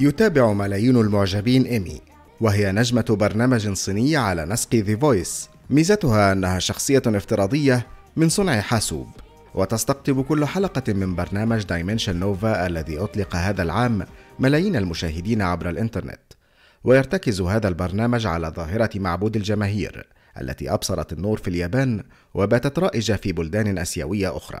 يتابع ملايين المعجبين إيمي وهي نجمة برنامج صيني على نسق ذا فويس ميزتها أنها شخصية افتراضية من صنع حاسوب وتستقطب كل حلقة من برنامج دايمنشن نوفا الذي أطلق هذا العام ملايين المشاهدين عبر الإنترنت ويرتكز هذا البرنامج على ظاهرة معبود الجماهير التي أبصرت النور في اليابان وباتت رائجة في بلدان آسيوية أخرى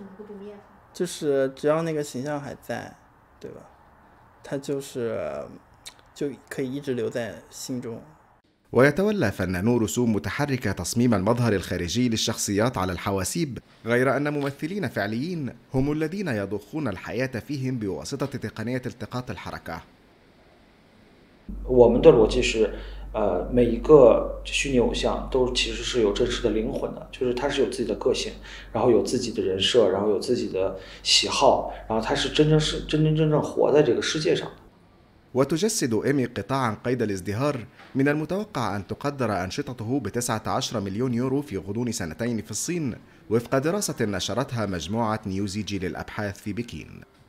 怎么个不灭法？就是只要那个形象还在，对吧？它就是就可以一直留在心中。ويتولى فنانو رسوم متحركة تصميم المظهر الخارجي للشخصيات على الحواسيب، غير أن ممثلين فعليين هم الذين يضخون الحياة فيهم بواسطة تقنية التقاط الحركة. 我们的逻辑是呃，每一个虚拟偶像都其实是有真实的灵魂的，就是他是有自己的个性，然后有自己的人设，然后有自己的喜好，然后他是真正是真真正正活在这个世界上的。وتجسد إيمي قطاعا قيد الازدهار من المتوقع أن تقدر أنشطته ب 19 مليون يورو في غضون سنتين في الصين وفق دراسة نشرتها مجموعة نيوزيجي للأبحاث في بكين